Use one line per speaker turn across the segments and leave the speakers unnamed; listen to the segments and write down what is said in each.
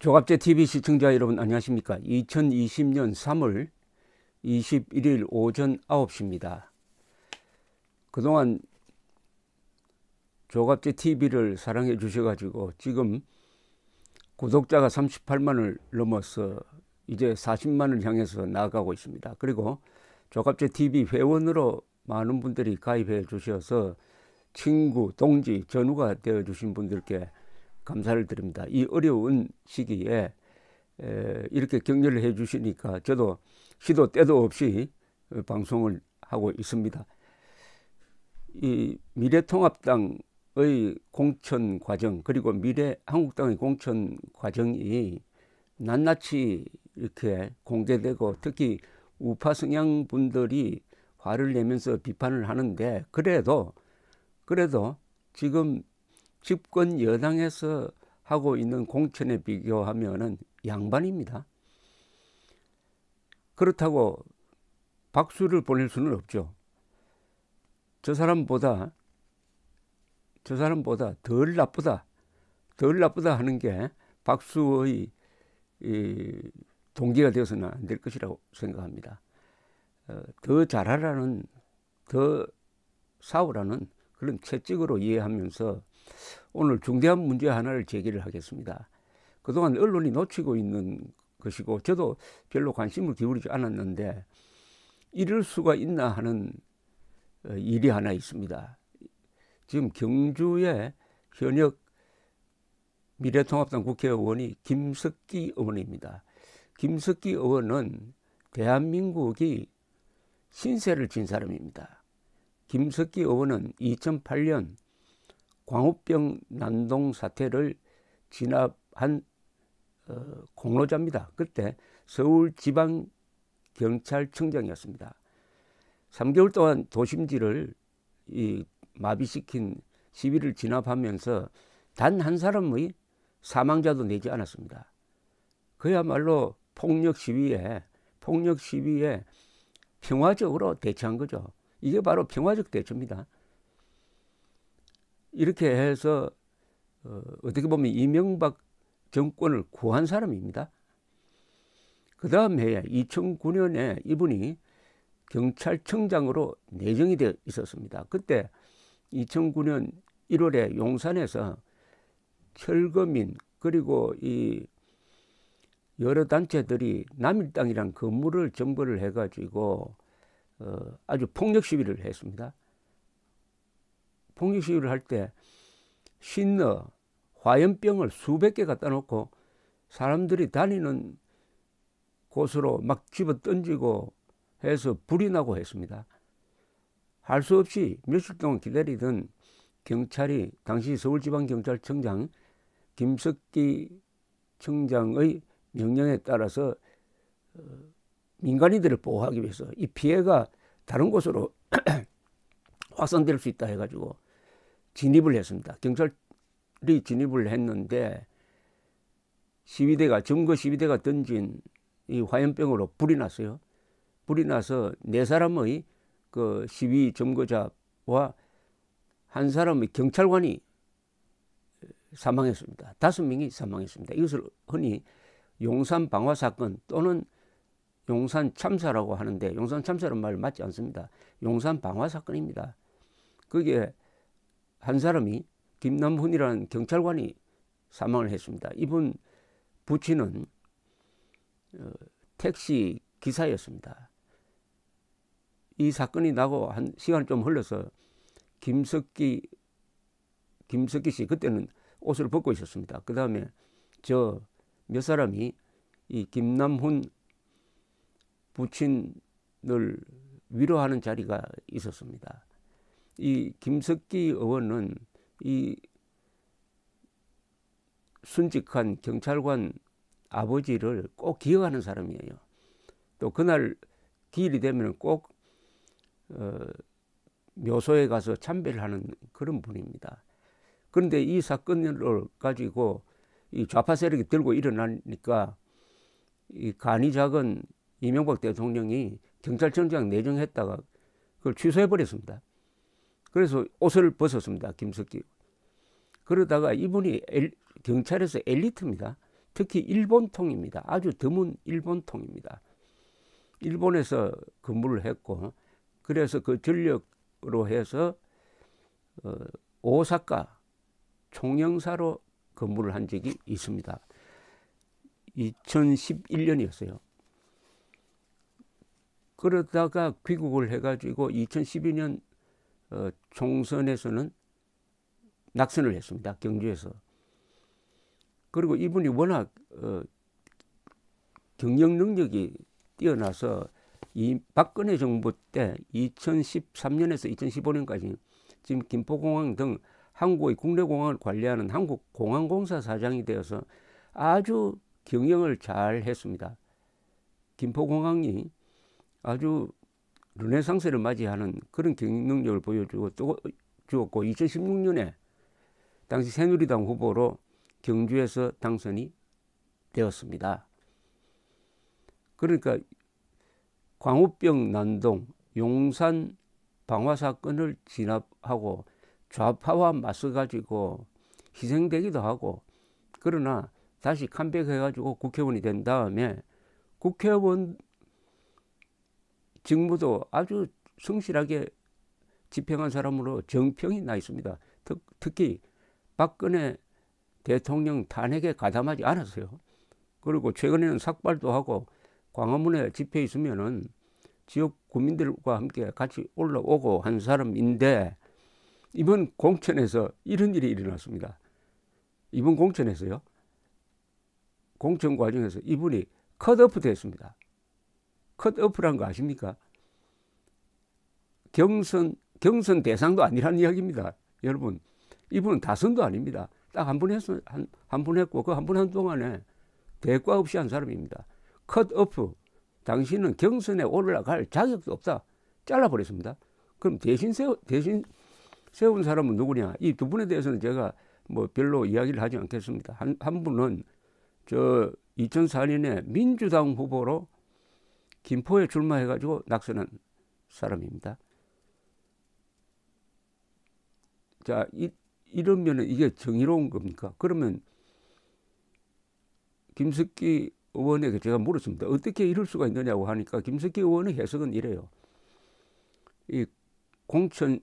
조갑제 TV 시청자 여러분 안녕하십니까? 2020년 3월 21일 오전 9시입니다. 그동안 조갑제 TV를 사랑해 주셔가지고 지금 구독자가 38만을 넘어서 이제 40만을 향해서 나아가고 있습니다. 그리고 조갑제 TV 회원으로 많은 분들이 가입해 주셔서 친구, 동지, 전우가 되어 주신 분들께 감사를 드립니다. 이 어려운 시기에 이렇게 격려를 해 주시니까 저도 시도 때도 없이 어, 방송을 하고 있습니다. 이 미래통합당의 공천 과정 그리고 미래 한국당의 공천 과정이 낱낱이 이렇게 공개되고 특히 우파 성향 분들이 화를 내면서 비판을 하는데 그래도 그래도 지금 집권 여당에서 하고 있는 공천에 비교하면 양반입니다. 그렇다고 박수를 보낼 수는 없죠. 저 사람보다 저 사람보다 덜 나쁘다, 덜 나쁘다 하는 게 박수의 이 동기가 되어서는 안 될 것이라고 생각합니다. 어, 더 잘하라는, 더 싸우라는 그런 채찍으로 이해하면서 오늘 중대한 문제 하나를 제기를 하겠습니다. 그동안 언론이 놓치고 있는 것이고 저도 별로 관심을 기울이지 않았는데 이럴 수가 있나 하는 어, 일이 하나 있습니다. 지금 경주의 현역 미래통합당 국회의원이 김석기 의원입니다. 김석기 의원은 대한민국이 신세를 진 사람입니다. 김석기 의원은 2008년 광우병 난동 사태를 진압한 어, 공로자입니다. 그때 서울 지방 경찰청장이었습니다. 3개월 동안 도심지를 이 마비시킨 시위를 진압하면서 단 한 사람의 사망자도 내지 않았습니다. 그야말로 폭력 시위에 폭력 시위에 평화적으로 대처한 거죠. 이게 바로 평화적 대처입니다. 이렇게 해서 어, 어떻게 보면 이명박 정권을 구한 사람입니다. 그 다음 해에 2009년에 이분이 경찰청장으로 내정이 되어 있었습니다. 그때 2009년 1월에 용산에서 철거민 그리고 이 여러 단체들이 남일당이란 건물을 정벌을 해가지고 어, 아주 폭력 시위를 했습니다. 폭력 시위를 할 때 신너, 화염병을 수백 개 갖다 놓고 사람들이 다니는 곳으로 막 집어 던지고 해서 불이 나고 했습니다. 할 수 없이 며칠 동안 기다리던 경찰이 당시 서울지방경찰청장 김석기 청장의 명령에 따라서 어, 민간인들을 보호하기 위해서 이 피해가 다른 곳으로 확산될 수 있다 해가지고 진입을 했습니다. 경찰이 진입을 했는데 시위대가 점거 시위대가 던진 이 화염병으로 불이 났어요. 불이 나서 네 사람의 그 시위 점거자와 한 사람의 경찰관이 사망했습니다. 다섯 명이 사망했습니다. 이것을 흔히 용산 방화 사건 또는 용산 참사라고 하는데 용산 참사는 라말 맞지 않습니다. 용산 방화 사건입니다. 그게 한 사람이 김남훈이라는 경찰관이 사망을 했습니다. 이분 부친은 어, 택시 기사였습니다. 이 사건이 나고 한 시간 좀 흘러서 김석기 김석기 씨 그때는 옷을 벗고 있었습니다. 그 다음에 저 몇 사람이 이 김남훈 부친을 위로하는 자리가 있었습니다. 이 김석기 의원은 이 순직한 경찰관 아버지를 꼭 기억하는 사람이에요. 또 그날 기일이 되면 꼭 어, 묘소에 가서 참배를 하는 그런 분입니다. 그런데 이 사건을 가지고 이 좌파 세력이 들고 일어나니까 이 간이 작은 이명박 대통령이 경찰청장 내정했다가 그걸 취소해버렸습니다. 그래서 옷을 벗었습니다. 김석기. 그러다가 이분이 엘, 경찰에서 엘리트입니다. 특히 일본통입니다. 아주 드문 일본통입니다. 일본에서 근무를 했고 그래서 그 전력으로 해서 어, 오사카 총영사로 근무를 한 적이 있습니다. 2011년이었어요. 그러다가 귀국을 해가지고 2012년 어, 총선에서는 낙선을 했습니다. 경주에서. 그리고 이분이 워낙 어, 경영 능력이 뛰어나서 이 박근혜 정부 때 2013년에서 2015년까지 지금 김포공항 등 한국의 국내 공항을 관리하는 한국공항공사 사장이 되어서 아주 경영을 잘 했습니다. 김포공항이 아주 르네상스를 맞이하는 그런 경영력을 보여주고 또 주었고 2016년에 당시 새누리당 후보로 경주에서 당선이 되었습니다. 그러니까 광우병 난동, 용산 방화 사건을 진압하고 좌파와 맞서 가지고 희생되기도 하고 그러나 다시 컴백해 가지고 국회의원이 된 다음에 국회의원 직무도 아주 성실하게 집행한 사람으로 정평이 나 있습니다. 특, 히 박근혜 대통령 탄핵에 가담하지 않았어요. 그리고 최근에는 삭발도 하고 광화문에 집회 있으면은 지역 국민들과 함께 같이 올라오고 한 사람인데 이번 공천에서 이런 일이 일어났습니다. 이번 공천에서요. 공천 과정에서 이분이 컷오프 됐습니다. 컷오프란 거 아십니까? 경선 경선 대상도 아니라는 이야기입니다. 여러분 이분은 다선도 아닙니다. 딱한번했 한한 번 했고 그한번한 동안에 대가 없이 한 사람입니다. 컷오프 당신은 경선에 올라갈 자격도 없다. 잘라버렸습니다. 그럼 대신 세워, 대신 세운 사람은 누구냐? 이 두 분에 대해서는 제가 뭐 별로 이야기를 하지 않겠습니다. 한, 한 분은 저 2004년에 민주당 후보로 김포에 출마해가지고 낙선한 사람입니다. 자, 이, 이러면 이게 정의로운 겁니까? 그러면 김석기 의원에게 제가 물었습니다. 어떻게 이럴 수가 있느냐고 하니까 김석기 의원의 해석은 이래요. 이 공천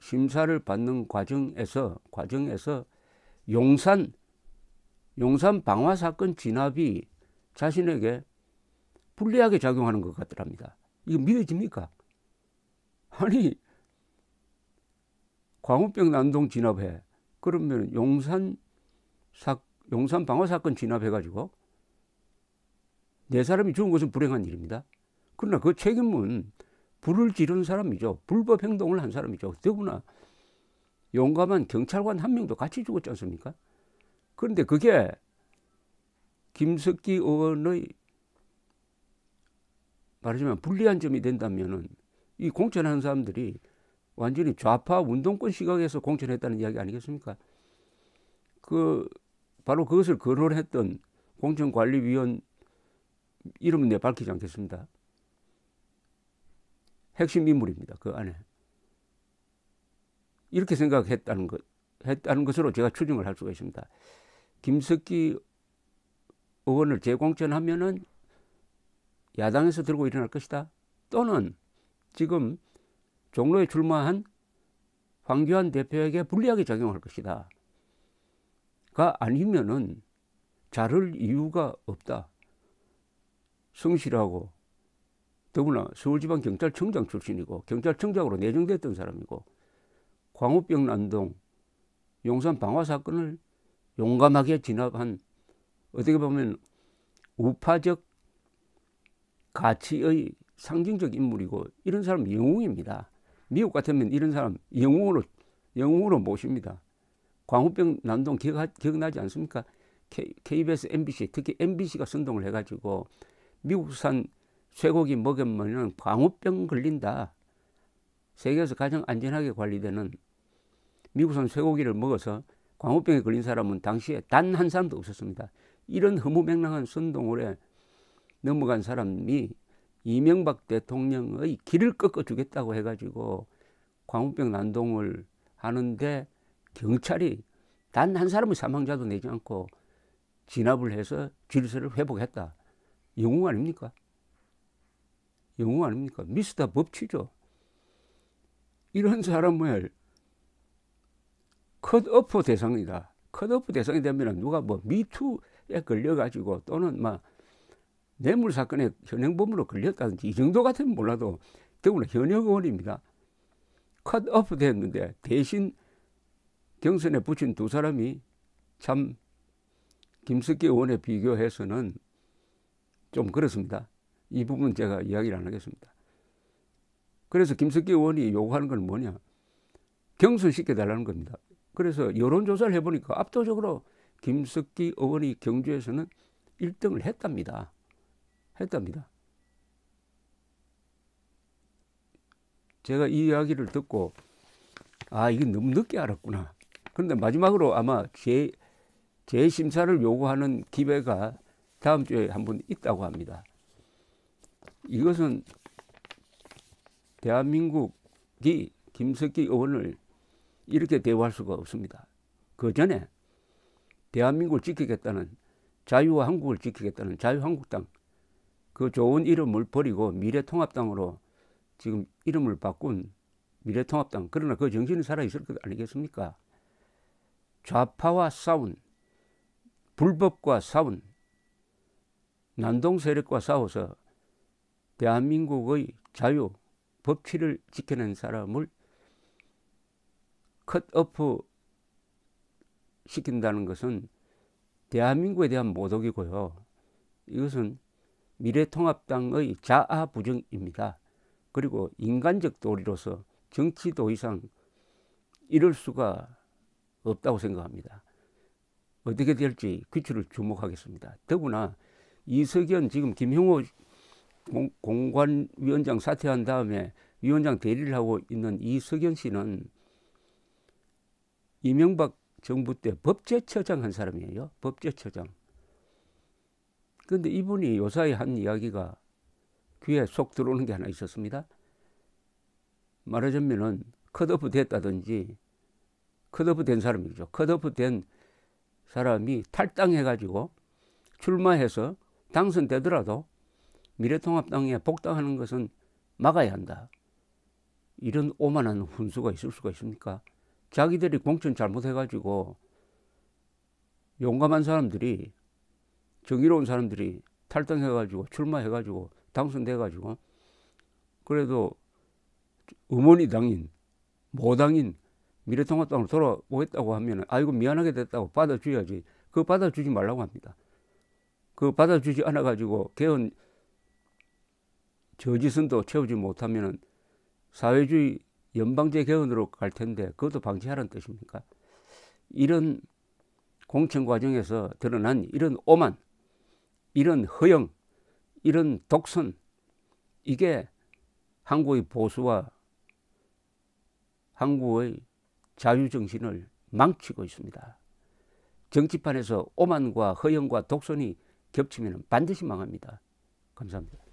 심사를 받는 과정에서 과정에서 용산 용산 방화 사건 진압이 자신에게 불리하게 작용하는 것 같더랍니다. 이거 믿어집니까? 아니, 광우병 난동 진압해. 그러면 용산 사, 용산 방화 사건 진압해가지고 네 사람이 죽은 것은 불행한 일입니다. 그러나 그 책임은 불을 지른 사람이죠. 불법 행동을 한 사람이죠. 더구나 용감한 경찰관 한 명도 같이 죽었지 않습니까? 그런데 그게 김석기 의원의 말하자면 불리한 점이 된다면은 이 공천하는 사람들이 완전히 좌파 운동권 시각에서 공천했다는 이야기 아니겠습니까? 그 바로 그것을 거론했던 공천관리위원 이름은 내 밝히지 않겠습니다. 핵심 인물입니다. 그 안에 이렇게 생각했다는 것 했다는 것으로 제가 추정을 할 수가 있습니다. 김석기 의원을 재공천하면은 야당에서 들고 일어날 것이다. 또는 지금 종로에 출마한 황교안 대표에게 불리하게 작용할 것이다. 가 아니면은 자를 이유가 없다. 성실하고 더구나 서울지방경찰청장 출신이고 경찰청장으로 내정됐던 사람이고 광우병 난동 용산 방화 사건을 용감하게 진압한 어떻게 보면 우파적 가치의 상징적 인물이고 이런 사람 영웅입니다. 미국 같으면 이런 사람 영웅으로 영웅으로 모십니다. 광우병 난동 기억, 기억나지 않습니까? K, KBS, MBC 특히 MBC가 선동을 해가지고 미국산 쇠고기 먹으면 광우병 걸린다. 세계에서 가장 안전하게 관리되는 미국산 쇠고기를 먹어서 광우병에 걸린 사람은 당시에 단 한 사람도 없었습니다. 이런 허무맹랑한 선동을에 넘어간 사람이 이명박 대통령의 길을 꺾어주겠다고 해가지고 광우병 난동을 하는데 경찰이 단 한 사람의 사망자도 내지 않고 진압을 해서 질서를 회복했다. 영웅 아닙니까? 영웅 아닙니까? 미스터 법치죠. 이런 사람을 컷오프 대상이다. 컷오프 대상이 되면 누가 뭐 미투에 걸려가지고 또는 막 뇌물 사건에 현행범으로 걸렸다든지 이 정도 같으면 몰라도 더구나 현역 의원입니다. 컷오프 됐는데 대신 경선에 붙인 두 사람이 참 김석기 의원에 비교해서는 좀 그렇습니다. 이 부분 제가 이야기를 안 하겠습니다. 그래서 김석기 의원이 요구하는 건 뭐냐. 경선시켜달라는 겁니다. 그래서 여론조사를 해보니까 압도적으로 김석기 의원이 경주에서는 1등을 했답니다. 했답니다. 제가 이 이야기를 듣고 아 이게 너무 늦게 알았구나. 그런데 마지막으로 아마 재, 재심사를 요구하는 기회가 다음 주에 한 번 있다고 합니다. 이것은 대한민국이 김석기 의원을 이렇게 대우할 수가 없습니다. 그 전에 대한민국을 지키겠다는 자유와 한국을 지키겠다는 자유한국당 그 좋은 이름을 버리고 미래통합당으로 지금 이름을 바꾼 미래통합당 그러나 그 정신이 살아있을 것 아니겠습니까? 좌파와 싸운 불법과 싸운 난동 세력과 싸워서 대한민국의 자유 법치를 지켜낸 사람을 컷오프 시킨다는 것은 대한민국에 대한 모독이고요. 이것은 미래통합당의 자아 부정입니다. 그리고 인간적 도리로서 정치 도 이상 이럴 수가 없다고 생각합니다. 어떻게 될지 귀추를 주목하겠습니다. 더구나 이석연 지금 김형호 공관위원장 사퇴한 다음에 위원장 대리를 하고 있는 이석연 씨는 이명박 정부 때 법제처장 한 사람이에요. 법제처장. 그런데 이분이 요사이 한 이야기가 귀에 쏙 들어오는 게 하나 있었습니다. 말하자면은 컷오프 됐다든지 컷오프 된 사람이죠. 컷오프 된 사람이 탈당해가지고 출마해서 당선되더라도 미래통합당에 복당하는 것은 막아야 한다. 이런 오만한 훈수가 있을 수가 있습니까? 자기들이 공천 잘못해가지고 용감한 사람들이 정의로운 사람들이 탈당해가지고 출마해가지고 당선돼가지고 그래도 어머니 당인 모당인 미래통합당으로 돌아오겠다고 하면 아이고 미안하게 됐다고 받아줘야지 그 받아주지 말라고 합니다. 그 받아주지 않아가지고 개헌 저지선도 채우지 못하면 사회주의 연방제 개헌으로 갈 텐데 그것도 방치하라는 뜻입니까? 이런 공천 과정에서 드러난 이런 오만 이런 허영, 이런 독선, 이게 한국의 보수와 한국의 자유정신을 망치고 있습니다. 정치판에서 오만과 허영과 독선이 겹치면 반드시 망합니다. 감사합니다.